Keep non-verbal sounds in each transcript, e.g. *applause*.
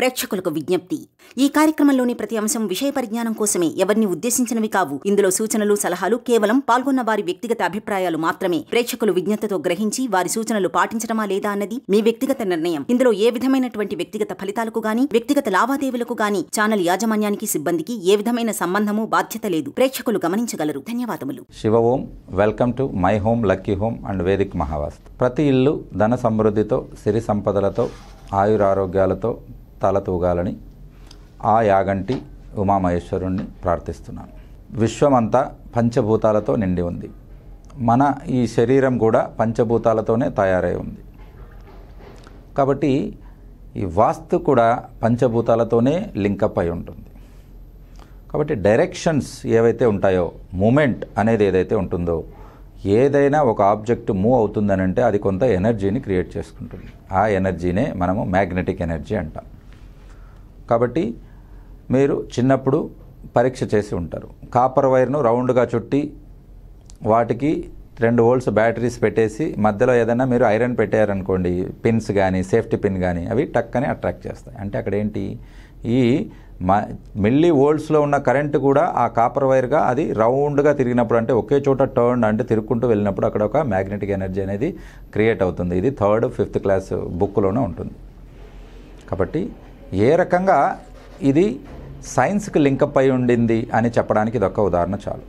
ప్రేక్షకులకు విజ్ఞప్తి ఈ కార్యక్రమంలోని ప్రతి అంశం విషయ పరిజ్ఞానం కోసమే ఎవరిని ఉద్దేశించినవి కావు ఇందులో సూచనలు సలహాలు కేవలం పాల్గొన్న వారి వ్యక్తిగత అభిప్రాయాలు మాత్రమే ప్రేక్షకులు విజ్ఞతతో గ్రహించి వారి సూచనలు పాటించడమా లేదా అన్నది మీ వ్యక్తిగత నిర్ణయం ఇందులో ఏ విధమైనటువంటి వ్యక్తిగత ఫలితాలకు గాని వ్యక్తిగత లావాదేవీలకు గాని ఛానల్ యాజమాన్యానికి సిబ్బందికి ఏ విధమైన సంబంధము బాధ్యత లేదు ప్రేక్షకులు గమనించగలరు ధన్యవాదములు శివ ఓం welcome to my home lucky home and Vedic Mahavastu ప్రతి ఇల్లు ధన సమృద్ధితో సిరి సంపదలతో ఆయురారోగ్యాలతో తూగాలని ఆ యాగంటి ఉమామహేశ్వరుణ్ణి ప్రార్థిస్తున్నాను విశ్వమంతా పంచభూతాలతో నిండి ఉంది మన ఈ శరీరం కూడా పంచభూతాలతోనే తయారై ఉంది కాబట్టి ఈ వాస్తు కూడా పంచభూతాలతోనే లింకప్ అయి ఉంటుంది కాబట్టి డైరెక్షన్స్ ఏవైతే ఉంటాయో మూమెంట్ అనేది ఏదైతే ఉంటుందో ఏదైనా ఒక ఆబ్జెక్ట్ మూవ్ అవుతుందనంటే అది కొంత ఎనర్జీని క్రియేట్ చేసుకుంటుంది ఆ ఎనర్జీనే మనము మ్యాగ్నెటిక్ ఎనర్జీ అంటాం కాబట్టి మీరు చిన్నప్పుడు పరీక్ష చేసి ఉంటారు కాపర్ వైర్ను రౌండ్గా చుట్టి వాటికి రెండు వోల్ట్స్ బ్యాటరీస్ పెట్టేసి మధ్యలో ఏదైనా మీరు ఐరన్ పెట్టారనుకోండి పిన్స్ కానీ సేఫ్టీ పిన్ కానీ అవి అని అట్రాక్ట్ చేస్తాయి అంటే అక్కడ ఏంటి ఈ మిల్లీ ఓల్డ్స్లో ఉన్న కరెంటు కూడా ఆ కాపర్ వైర్గా అది రౌండ్గా తిరిగినప్పుడు అంటే ఒకే చోట టర్న్ అంటే తిరుక్కుంటూ వెళ్ళినప్పుడు అక్కడ ఒక మ్యాగ్నెటిక్ ఎనర్జీ అనేది క్రియేట్ అవుతుంది ఇది థర్డ్ ఫిఫ్త్ క్లాస్ బుక్లోనే ఉంటుంది కాబట్టి ఏ రకంగా ఇది సైన్స్కి లింకప్ అయి ఉండింది అని చెప్పడానికి ఇదొక ఉదాహరణ చాలు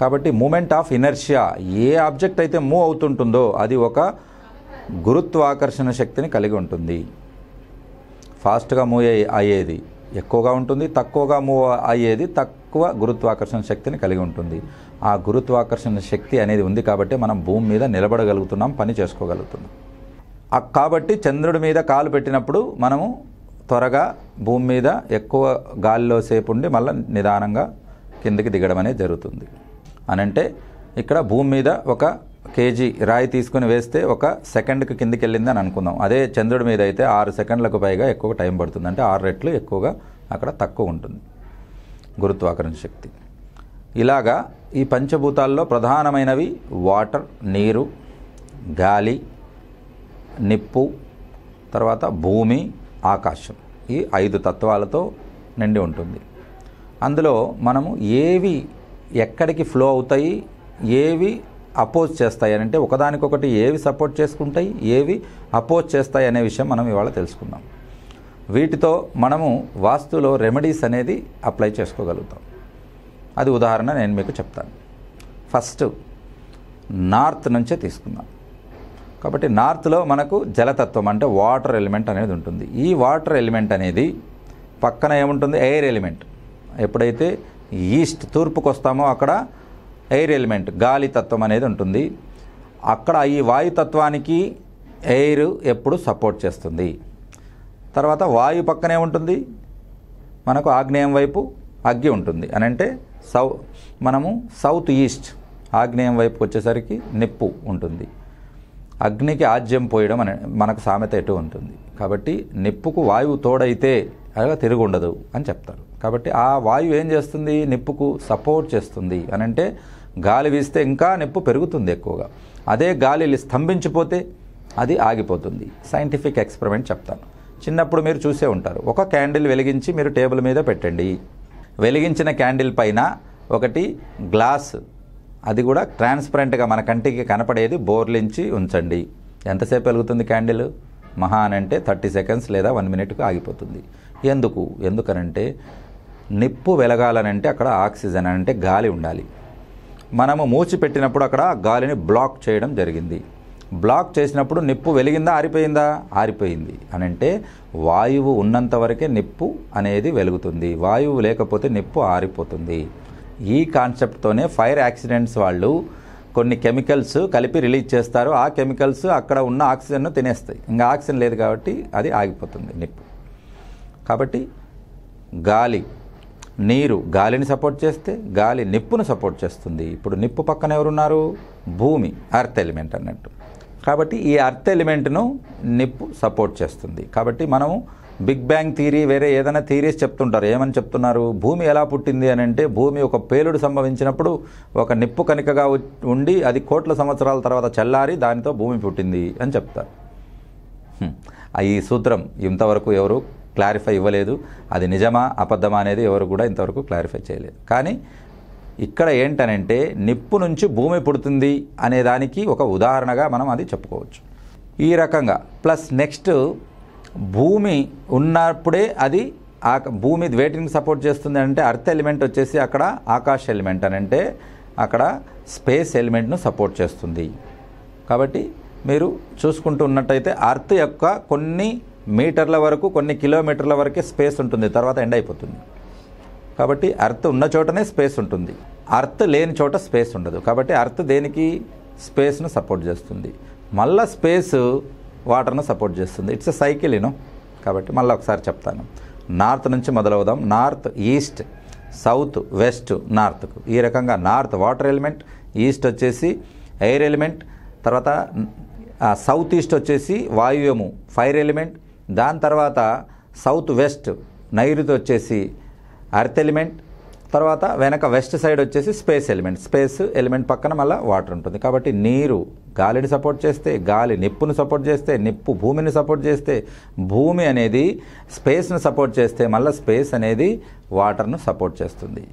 కాబట్టి మూమెంట్ ఆఫ్ ఇనర్షియా ఏ ఆబ్జెక్ట్ అయితే మూవ్ అవుతుంటుందో అది ఒక గురుత్వాకర్షణ శక్తిని కలిగి ఉంటుంది ఫాస్ట్గా మూవ్ అయ్యేది ఎక్కువగా ఉంటుంది తక్కువగా మూవ్ అయ్యేది తక్కువ గురుత్వాకర్షణ శక్తిని కలిగి ఉంటుంది ఆ గురుత్వాకర్షణ శక్తి అనేది ఉంది కాబట్టి మనం భూమి మీద నిలబడగలుగుతున్నాం పని చేసుకోగలుగుతున్నాం కాబట్టి చంద్రుడి మీద కాలు పెట్టినప్పుడు మనము త్వరగా భూమి మీద ఎక్కువ గాలిలో సేపు ఉండి మళ్ళీ నిదానంగా కిందికి దిగడం అనేది జరుగుతుంది అనంటే ఇక్కడ భూమి మీద ఒక కేజీ రాయి తీసుకుని వేస్తే ఒక సెకండ్కి కిందికి వెళ్ళింది అని అనుకుందాం అదే చంద్రుడి మీద అయితే ఆరు సెకండ్లకు పైగా ఎక్కువ టైం పడుతుంది అంటే ఆరు రెట్లు ఎక్కువగా అక్కడ తక్కువ ఉంటుంది గురుత్వాకర్షణ శక్తి ఇలాగా ఈ పంచభూతాల్లో ప్రధానమైనవి వాటర్ నీరు గాలి నిప్పు తర్వాత భూమి ఆకాశం ఈ ఐదు తత్వాలతో నిండి ఉంటుంది అందులో మనము ఏవి ఎక్కడికి ఫ్లో అవుతాయి ఏవి అపోజ్ చేస్తాయి అని అంటే ఒకదానికొకటి ఏవి సపోర్ట్ చేసుకుంటాయి ఏవి అపోజ్ చేస్తాయి అనే విషయం మనం ఇవాళ తెలుసుకుందాం వీటితో మనము వాస్తులో రెమెడీస్ అనేది అప్లై చేసుకోగలుగుతాం అది ఉదాహరణ నేను మీకు చెప్తాను ఫస్ట్ నార్త్ నుంచే తీసుకుందాం కాబట్టి నార్త్లో మనకు జలతత్వం అంటే వాటర్ ఎలిమెంట్ అనేది ఉంటుంది ఈ వాటర్ ఎలిమెంట్ అనేది పక్కన ఏముంటుంది ఎయిర్ ఎలిమెంట్ ఎప్పుడైతే ఈస్ట్ తూర్పుకు వస్తామో అక్కడ ఎయిర్ ఎలిమెంట్ గాలి తత్వం అనేది ఉంటుంది అక్కడ ఈ వాయుతత్వానికి ఎయిర్ ఎప్పుడు సపోర్ట్ చేస్తుంది తర్వాత వాయు పక్కనే ఉంటుంది మనకు ఆగ్నేయం వైపు అగ్గి ఉంటుంది అని అంటే సౌ మనము సౌత్ ఈస్ట్ ఆగ్నేయం వైపు వచ్చేసరికి నిప్పు ఉంటుంది అగ్నికి ఆజ్యం పోయడం అని మనకు సామెత ఎటు ఉంటుంది కాబట్టి నిప్పుకు వాయువు తోడైతే అలాగా తిరిగి ఉండదు అని చెప్తారు కాబట్టి ఆ వాయువు ఏం చేస్తుంది నిప్పుకు సపోర్ట్ చేస్తుంది అని అంటే గాలి వీస్తే ఇంకా నిప్పు పెరుగుతుంది ఎక్కువగా అదే గాలి స్తంభించిపోతే అది ఆగిపోతుంది సైంటిఫిక్ ఎక్స్పెరిమెంట్ చెప్తాను చిన్నప్పుడు మీరు చూసే ఉంటారు ఒక క్యాండిల్ వెలిగించి మీరు టేబుల్ మీద పెట్టండి వెలిగించిన క్యాండిల్ పైన ఒకటి గ్లాస్ అది కూడా ట్రాన్స్పరెంట్గా మన కంటికి కనపడేది బోర్లించి ఉంచండి ఎంతసేపు వెలుగుతుంది క్యాండిల్ మహా అని అంటే థర్టీ సెకండ్స్ లేదా వన్ మినిట్కు ఆగిపోతుంది ఎందుకు ఎందుకనంటే నిప్పు వెలగాలనంటే అక్కడ ఆక్సిజన్ అంటే గాలి ఉండాలి మనము మూచి పెట్టినప్పుడు అక్కడ గాలిని బ్లాక్ చేయడం జరిగింది బ్లాక్ చేసినప్పుడు నిప్పు వెలిగిందా ఆరిపోయిందా ఆరిపోయింది అని అంటే వాయువు ఉన్నంత వరకే నిప్పు అనేది వెలుగుతుంది వాయువు లేకపోతే నిప్పు ఆరిపోతుంది ఈ కాన్సెప్ట్తోనే ఫైర్ యాక్సిడెంట్స్ వాళ్ళు కొన్ని కెమికల్స్ కలిపి రిలీజ్ చేస్తారు ఆ కెమికల్స్ అక్కడ ఉన్న ఆక్సిజన్ను తినేస్తాయి ఇంకా ఆక్సిజన్ లేదు కాబట్టి అది ఆగిపోతుంది నిప్పు కాబట్టి గాలి నీరు గాలిని సపోర్ట్ చేస్తే గాలి నిప్పును సపోర్ట్ చేస్తుంది ఇప్పుడు నిప్పు పక్కన ఎవరున్నారు భూమి అర్త్ ఎలిమెంట్ అన్నట్టు కాబట్టి ఈ అర్త్ ఎలిమెంట్ను నిప్పు సపోర్ట్ చేస్తుంది కాబట్టి మనము బిగ్ బ్యాంగ్ థీరీ వేరే ఏదైనా థీరీస్ చెప్తుంటారు ఏమని చెప్తున్నారు భూమి ఎలా పుట్టింది అని అంటే భూమి ఒక పేలుడు సంభవించినప్పుడు ఒక నిప్పు కనికగా ఉండి అది కోట్ల సంవత్సరాల తర్వాత చల్లారి దానితో భూమి పుట్టింది అని చెప్తారు ఈ సూత్రం ఇంతవరకు ఎవరు క్లారిఫై ఇవ్వలేదు అది నిజమా అబద్ధమా అనేది ఎవరు కూడా ఇంతవరకు క్లారిఫై చేయలేదు కానీ ఇక్కడ ఏంటనంటే నిప్పు నుంచి భూమి పుడుతుంది అనే దానికి ఒక ఉదాహరణగా మనం అది చెప్పుకోవచ్చు ఈ రకంగా ప్లస్ నెక్స్ట్ భూమి ఉన్నప్పుడే అది ఆ భూమి వేటిని సపోర్ట్ చేస్తుంది అంటే అర్త్ ఎలిమెంట్ వచ్చేసి అక్కడ ఆకాశ ఎలిమెంట్ అని అంటే అక్కడ స్పేస్ ఎలిమెంట్ను సపోర్ట్ చేస్తుంది కాబట్టి మీరు చూసుకుంటూ ఉన్నట్టయితే అర్త్ యొక్క కొన్ని మీటర్ల వరకు కొన్ని కిలోమీటర్ల వరకే స్పేస్ ఉంటుంది తర్వాత ఎండ్ అయిపోతుంది కాబట్టి అర్త్ ఉన్న చోటనే స్పేస్ ఉంటుంది అర్త్ లేని చోట స్పేస్ ఉండదు కాబట్టి అర్త్ దేనికి స్పేస్ను సపోర్ట్ చేస్తుంది మళ్ళా స్పేస్ వాటర్ను సపోర్ట్ చేస్తుంది ఇట్స్ ఎ సైకిల్ యూనో కాబట్టి మళ్ళీ ఒకసారి చెప్తాను నార్త్ నుంచి మొదలవుదాం నార్త్ ఈస్ట్ సౌత్ వెస్ట్ నార్త్కు ఈ రకంగా నార్త్ వాటర్ ఎలిమెంట్ ఈస్ట్ వచ్చేసి ఎయిర్ ఎలిమెంట్ తర్వాత సౌత్ ఈస్ట్ వచ్చేసి వాయువ్యము ఫైర్ ఎలిమెంట్ దాని తర్వాత సౌత్ వెస్ట్ నైరుతి వచ్చేసి అర్త్ ఎలిమెంట్ తర్వాత వెనక వెస్ట్ సైడ్ వచ్చేసి స్పేస్ ఎలిమెంట్ స్పేస్ ఎలిమెంట్ పక్కన మళ్ళీ వాటర్ ఉంటుంది కాబట్టి నీరు గాలిని సపోర్ట్ చేస్తే గాలి నిప్పును సపోర్ట్ చేస్తే నిప్పు భూమిని సపోర్ట్ చేస్తే భూమి అనేది స్పేస్ను సపోర్ట్ చేస్తే మళ్ళీ స్పేస్ అనేది వాటర్ను సపోర్ట్ చేస్తుంది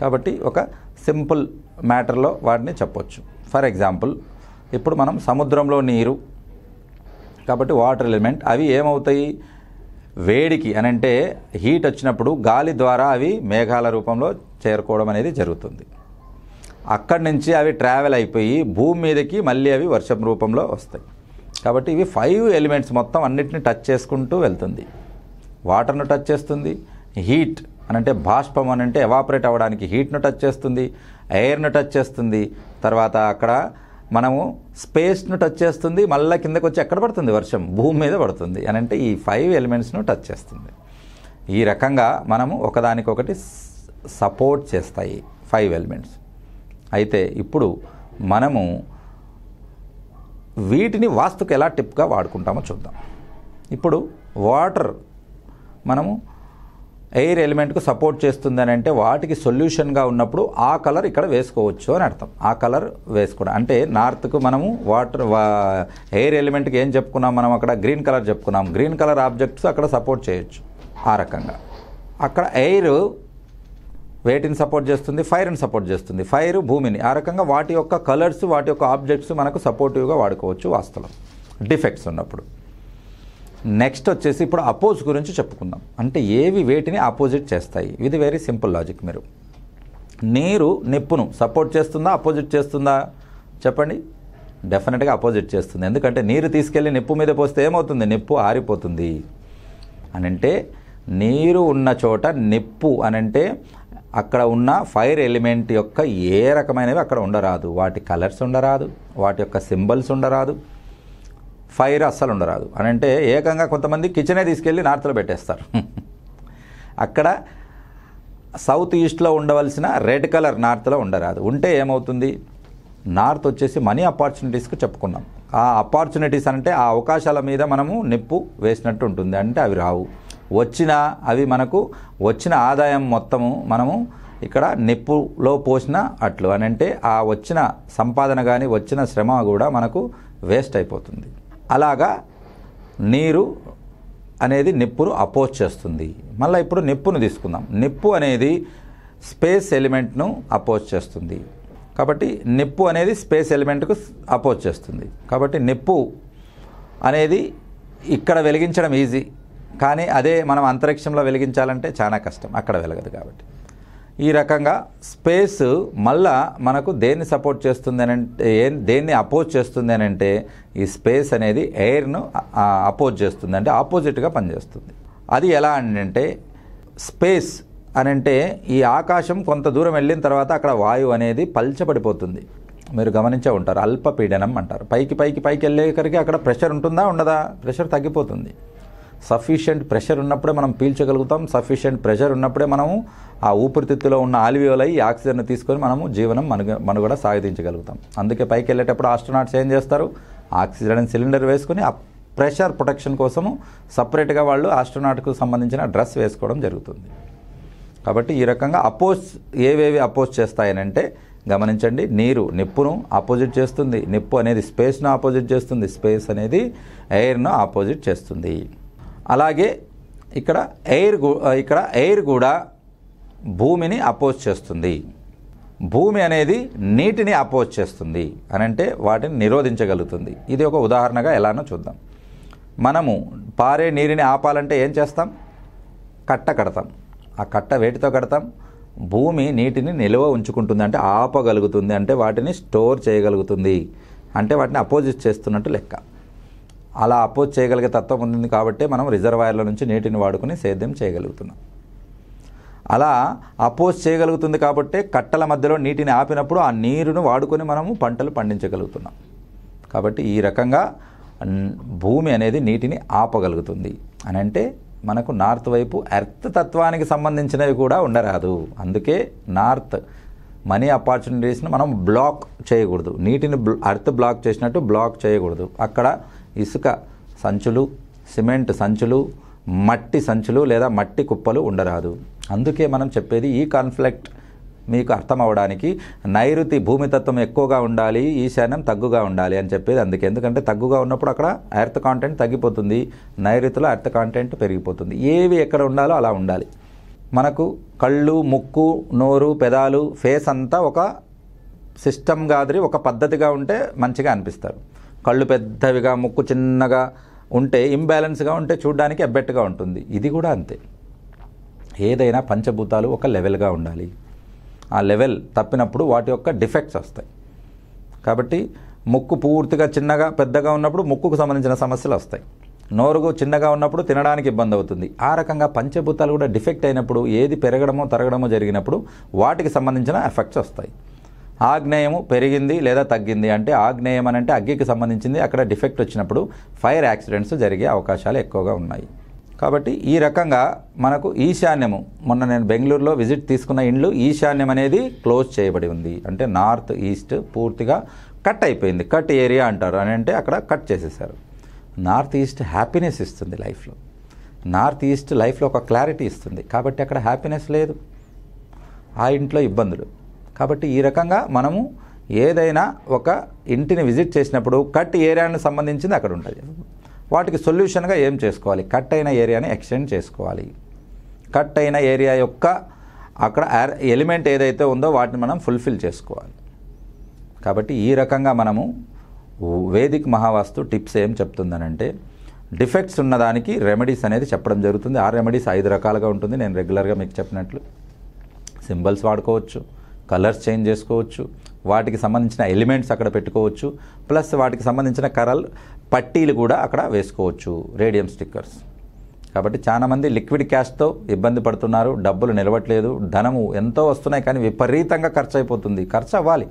కాబట్టి ఒక సింపుల్ మ్యాటర్లో వాటిని చెప్పొచ్చు ఫర్ ఎగ్జాంపుల్ ఇప్పుడు మనం సముద్రంలో నీరు కాబట్టి వాటర్ ఎలిమెంట్ అవి ఏమవుతాయి వేడికి అనంటే హీట్ వచ్చినప్పుడు గాలి ద్వారా అవి మేఘాల రూపంలో చేరుకోవడం అనేది జరుగుతుంది అక్కడి నుంచి అవి ట్రావెల్ అయిపోయి భూమి మీదకి మళ్ళీ అవి వర్షం రూపంలో వస్తాయి కాబట్టి ఇవి ఫైవ్ ఎలిమెంట్స్ మొత్తం అన్నిటిని టచ్ చేసుకుంటూ వెళ్తుంది వాటర్ను టచ్ చేస్తుంది హీట్ అనంటే బాష్పం అని అంటే ఎవాపరేట్ అవ్వడానికి హీట్ను టచ్ చేస్తుంది ఎయిర్ను టచ్ చేస్తుంది తర్వాత అక్కడ మనము స్పేస్ను టచ్ చేస్తుంది మళ్ళీ కిందకు వచ్చి ఎక్కడ పడుతుంది వర్షం భూమి మీద పడుతుంది అని అంటే ఈ ఫైవ్ ఎలిమెంట్స్ను టచ్ చేస్తుంది ఈ రకంగా మనము ఒకదానికొకటి సపోర్ట్ చేస్తాయి ఫైవ్ ఎలిమెంట్స్ అయితే ఇప్పుడు మనము వీటిని వాస్తుకు ఎలా టిప్గా వాడుకుంటామో చూద్దాం ఇప్పుడు వాటర్ మనము ఎయిర్ ఎలిమెంట్కు సపోర్ట్ చేస్తుందని అంటే వాటికి సొల్యూషన్గా ఉన్నప్పుడు ఆ కలర్ ఇక్కడ వేసుకోవచ్చు అని అర్థం ఆ కలర్ వేసుకోవడం అంటే నార్త్కు మనము వాటర్ ఎయిర్ ఎలిమెంట్కి ఏం చెప్పుకున్నాం మనం అక్కడ గ్రీన్ కలర్ చెప్పుకున్నాం గ్రీన్ కలర్ ఆబ్జెక్ట్స్ అక్కడ సపోర్ట్ చేయొచ్చు ఆ రకంగా అక్కడ ఎయిర్ వేటిని సపోర్ట్ చేస్తుంది ఫైర్ని సపోర్ట్ చేస్తుంది ఫైర్ భూమిని ఆ రకంగా వాటి యొక్క కలర్స్ వాటి యొక్క ఆబ్జెక్ట్స్ మనకు సపోర్టివ్గా వాడుకోవచ్చు వాస్తవం డిఫెక్ట్స్ ఉన్నప్పుడు నెక్స్ట్ వచ్చేసి ఇప్పుడు అపోజ్ గురించి చెప్పుకుందాం అంటే ఏవి వేటిని అపోజిట్ చేస్తాయి ఇది వెరీ సింపుల్ లాజిక్ మీరు నీరు నిప్పును సపోర్ట్ చేస్తుందా అపోజిట్ చేస్తుందా చెప్పండి డెఫినెట్గా అపోజిట్ చేస్తుంది ఎందుకంటే నీరు తీసుకెళ్ళి నిప్పు మీద పోస్తే ఏమవుతుంది నిప్పు ఆరిపోతుంది అని అంటే నీరు ఉన్న చోట నిప్పు అని అంటే అక్కడ ఉన్న ఫైర్ ఎలిమెంట్ యొక్క ఏ రకమైనవి అక్కడ ఉండరాదు వాటి కలర్స్ ఉండరాదు వాటి యొక్క సింబల్స్ ఉండరాదు ఫైర్ అస్సలు ఉండరాదు అని అంటే ఏకంగా కొంతమంది కిచెనే తీసుకెళ్ళి నార్త్లో పెట్టేస్తారు *laughs* అక్కడ సౌత్ ఈస్ట్లో ఉండవలసిన రెడ్ కలర్ నార్త్లో ఉండరాదు ఉంటే ఏమవుతుంది నార్త్ వచ్చేసి మనీ ఆపర్చునిటీస్కి చెప్పుకున్నాం ఆ ఆపర్చునిటీస్ అంటే ఆ అవకాశాల మీద మనము నిప్పు వేసినట్టు ఉంటుంది అంటే అవి రావు వచ్చిన అవి మనకు వచ్చిన ఆదాయం మొత్తము మనము ఇక్కడ నిప్పులో పోసిన అట్లు అని అంటే ఆ వచ్చిన సంపాదన కానీ వచ్చిన శ్రమ కూడా మనకు వేస్ట్ అయిపోతుంది అలాగా నీరు అనేది నిప్పును అపోజ్ చేస్తుంది మళ్ళీ ఇప్పుడు నిప్పును తీసుకుందాం నిప్పు అనేది స్పేస్ ఎలిమెంట్ను అపోజ్ చేస్తుంది కాబట్టి నిప్పు అనేది స్పేస్ ఎలిమెంట్కు అపోజ్ చేస్తుంది కాబట్టి నిప్పు అనేది ఇక్కడ వెలిగించడం ఈజీ కానీ అదే మనం అంతరిక్షంలో వెలిగించాలంటే చాలా కష్టం అక్కడ వెలగదు కాబట్టి ఈ రకంగా స్పేస్ మళ్ళా మనకు దేన్ని సపోర్ట్ చేస్తుంది అని అంటే దేన్ని అపోజ్ చేస్తుంది అని అంటే ఈ స్పేస్ అనేది ఎయిర్ను అపోజ్ చేస్తుంది అంటే ఆపోజిట్గా పనిచేస్తుంది అది ఎలా అంటే స్పేస్ అని అంటే ఈ ఆకాశం కొంత దూరం వెళ్ళిన తర్వాత అక్కడ వాయువు అనేది పల్చబడిపోతుంది మీరు గమనించే ఉంటారు అల్పపీడనం అంటారు పైకి పైకి పైకి వెళ్ళేకరికి అక్కడ ప్రెషర్ ఉంటుందా ఉండదా ప్రెషర్ తగ్గిపోతుంది సఫిషియంట్ ప్రెషర్ ఉన్నప్పుడే మనం పీల్చగలుగుతాం సఫిషియంట్ ప్రెషర్ ఉన్నప్పుడే మనము ఆ ఊపిరితిత్తులో ఉన్న అయ్యి ఆక్సిజన్ తీసుకొని మనము జీవనం మనుగ మనుగడ సాగించగలుగుతాం అందుకే పైకి వెళ్ళేటప్పుడు ఆస్ట్రోనాట్స్ ఏం చేస్తారు ఆక్సిజన్ సిలిండర్ వేసుకొని ఆ ప్రెషర్ ప్రొటెక్షన్ కోసము సపరేట్గా వాళ్ళు ఆస్ట్రోనాట్కు సంబంధించిన డ్రెస్ వేసుకోవడం జరుగుతుంది కాబట్టి ఈ రకంగా అపోజ్ ఏవేవి అపోజ్ చేస్తాయనంటే గమనించండి నీరు నిప్పును ఆపోజిట్ చేస్తుంది నిప్పు అనేది స్పేస్ను ఆపోజిట్ చేస్తుంది స్పేస్ అనేది ఎయిర్ను ఆపోజిట్ చేస్తుంది అలాగే ఇక్కడ ఎయిర్ ఇక్కడ ఎయిర్ కూడా భూమిని అపోజ్ చేస్తుంది భూమి అనేది నీటిని అపోజ్ చేస్తుంది అని అంటే వాటిని నిరోధించగలుగుతుంది ఇది ఒక ఉదాహరణగా ఎలానో చూద్దాం మనము పారే నీరుని ఆపాలంటే ఏం చేస్తాం కట్ట కడతాం ఆ కట్ట వేటితో కడతాం భూమి నీటిని నిల్వ ఉంచుకుంటుంది అంటే ఆపగలుగుతుంది అంటే వాటిని స్టోర్ చేయగలుగుతుంది అంటే వాటిని అపోజిట్ చేస్తున్నట్టు లెక్క అలా అపోజ్ చేయగలిగే తత్వం ఉంది కాబట్టి మనం రిజర్వాయర్ల నుంచి నీటిని వాడుకుని సేద్యం చేయగలుగుతున్నాం అలా అపోజ్ చేయగలుగుతుంది కాబట్టి కట్టల మధ్యలో నీటిని ఆపినప్పుడు ఆ నీరును వాడుకొని మనము పంటలు పండించగలుగుతున్నాం కాబట్టి ఈ రకంగా భూమి అనేది నీటిని ఆపగలుగుతుంది అని అంటే మనకు నార్త్ వైపు ఎర్త్ తత్వానికి సంబంధించినవి కూడా ఉండరాదు అందుకే నార్త్ మనీ ఆపర్చునిటీస్ని మనం బ్లాక్ చేయకూడదు నీటిని అర్త్ బ్లాక్ చేసినట్టు బ్లాక్ చేయకూడదు అక్కడ ఇసుక సంచులు సిమెంట్ సంచులు మట్టి సంచులు లేదా మట్టి కుప్పలు ఉండరాదు అందుకే మనం చెప్పేది ఈ కాన్ఫ్లిక్ట్ మీకు అర్థం నైరుతి భూమితత్వం ఎక్కువగా ఉండాలి ఈశాన్యం తగ్గుగా ఉండాలి అని చెప్పేది అందుకే ఎందుకంటే తగ్గుగా ఉన్నప్పుడు అక్కడ ఎర్త్ కాంటెంట్ తగ్గిపోతుంది నైరుతిలో ఎర్త్ కాంటెంట్ పెరిగిపోతుంది ఏవి ఎక్కడ ఉండాలో అలా ఉండాలి మనకు కళ్ళు ముక్కు నోరు పెదాలు ఫేస్ అంతా ఒక సిస్టమ్ కాదరి ఒక పద్ధతిగా ఉంటే మంచిగా అనిపిస్తారు కళ్ళు పెద్దవిగా ముక్కు చిన్నగా ఉంటే ఇంబ్యాలెన్స్గా ఉంటే చూడడానికి అబ్బెట్టుగా ఉంటుంది ఇది కూడా అంతే ఏదైనా పంచభూతాలు ఒక లెవెల్గా ఉండాలి ఆ లెవెల్ తప్పినప్పుడు వాటి యొక్క డిఫెక్ట్స్ వస్తాయి కాబట్టి ముక్కు పూర్తిగా చిన్నగా పెద్దగా ఉన్నప్పుడు ముక్కుకు సంబంధించిన సమస్యలు వస్తాయి నోరుగు చిన్నగా ఉన్నప్పుడు తినడానికి ఇబ్బంది అవుతుంది ఆ రకంగా పంచభూతాలు కూడా డిఫెక్ట్ అయినప్పుడు ఏది పెరగడమో తరగడమో జరిగినప్పుడు వాటికి సంబంధించిన ఎఫెక్ట్స్ వస్తాయి ఆగ్నేయము పెరిగింది లేదా తగ్గింది అంటే ఆగ్నేయం అని అంటే అగ్గికి సంబంధించింది అక్కడ డిఫెక్ట్ వచ్చినప్పుడు ఫైర్ యాక్సిడెంట్స్ జరిగే అవకాశాలు ఎక్కువగా ఉన్నాయి కాబట్టి ఈ రకంగా మనకు ఈశాన్యము మొన్న నేను బెంగళూరులో విజిట్ తీసుకున్న ఇండ్లు ఈశాన్యం అనేది క్లోజ్ చేయబడి ఉంది అంటే నార్త్ ఈస్ట్ పూర్తిగా కట్ అయిపోయింది కట్ ఏరియా అంటారు అని అంటే అక్కడ కట్ చేసేసారు నార్త్ ఈస్ట్ హ్యాపీనెస్ ఇస్తుంది లైఫ్లో నార్త్ ఈస్ట్ లైఫ్లో ఒక క్లారిటీ ఇస్తుంది కాబట్టి అక్కడ హ్యాపీనెస్ లేదు ఆ ఇంట్లో ఇబ్బందులు కాబట్టి ఈ రకంగా మనము ఏదైనా ఒక ఇంటిని విజిట్ చేసినప్పుడు కట్ ఏరియాను సంబంధించింది అక్కడ ఉంటుంది వాటికి సొల్యూషన్గా ఏం చేసుకోవాలి కట్ అయిన ఏరియాని ఎక్స్టెండ్ చేసుకోవాలి కట్ అయిన ఏరియా యొక్క అక్కడ ఎలిమెంట్ ఏదైతే ఉందో వాటిని మనం ఫుల్ఫిల్ చేసుకోవాలి కాబట్టి ఈ రకంగా మనము వేదిక్ మహావాస్తు టిప్స్ ఏం చెప్తుందనంటే డిఫెక్ట్స్ ఉన్నదానికి రెమెడీస్ అనేది చెప్పడం జరుగుతుంది ఆ రెమెడీస్ ఐదు రకాలుగా ఉంటుంది నేను రెగ్యులర్గా మీకు చెప్పినట్లు సింబల్స్ వాడుకోవచ్చు కలర్స్ చేంజ్ చేసుకోవచ్చు వాటికి సంబంధించిన ఎలిమెంట్స్ అక్కడ పెట్టుకోవచ్చు ప్లస్ వాటికి సంబంధించిన కరల్ పట్టీలు కూడా అక్కడ వేసుకోవచ్చు రేడియం స్టిక్కర్స్ కాబట్టి చాలామంది లిక్విడ్ క్యాష్తో ఇబ్బంది పడుతున్నారు డబ్బులు నిలవట్లేదు ధనము ఎంతో వస్తున్నాయి కానీ విపరీతంగా ఖర్చు అయిపోతుంది ఖర్చు అవ్వాలి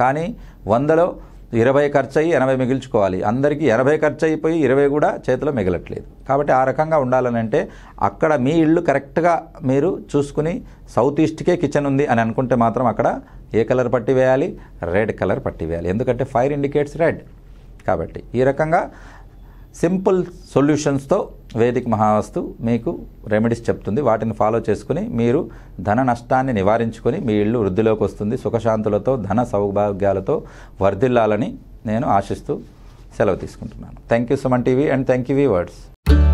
కానీ వందలో ఇరవై ఖర్చు అయ్యి ఎనభై మిగిల్చుకోవాలి అందరికీ ఎనభై ఖర్చు అయిపోయి ఇరవై కూడా చేతిలో మిగలట్లేదు కాబట్టి ఆ రకంగా అంటే అక్కడ మీ ఇల్లు కరెక్ట్గా మీరు చూసుకుని సౌత్ ఈస్ట్కే కిచెన్ ఉంది అని అనుకుంటే మాత్రం అక్కడ ఏ కలర్ పట్టి వేయాలి రెడ్ కలర్ పట్టి వేయాలి ఎందుకంటే ఫైర్ ఇండికేట్స్ రెడ్ కాబట్టి ఈ రకంగా సింపుల్ సొల్యూషన్స్తో వేదిక్ మహావస్తు మీకు రెమెడీస్ చెప్తుంది వాటిని ఫాలో చేసుకుని మీరు ధన నష్టాన్ని నివారించుకొని మీ ఇల్లు వృద్ధిలోకి వస్తుంది సుఖశాంతులతో ధన సౌభాగ్యాలతో వర్ధిల్లాలని నేను ఆశిస్తూ సెలవు తీసుకుంటున్నాను thank you Suman TV and thank you words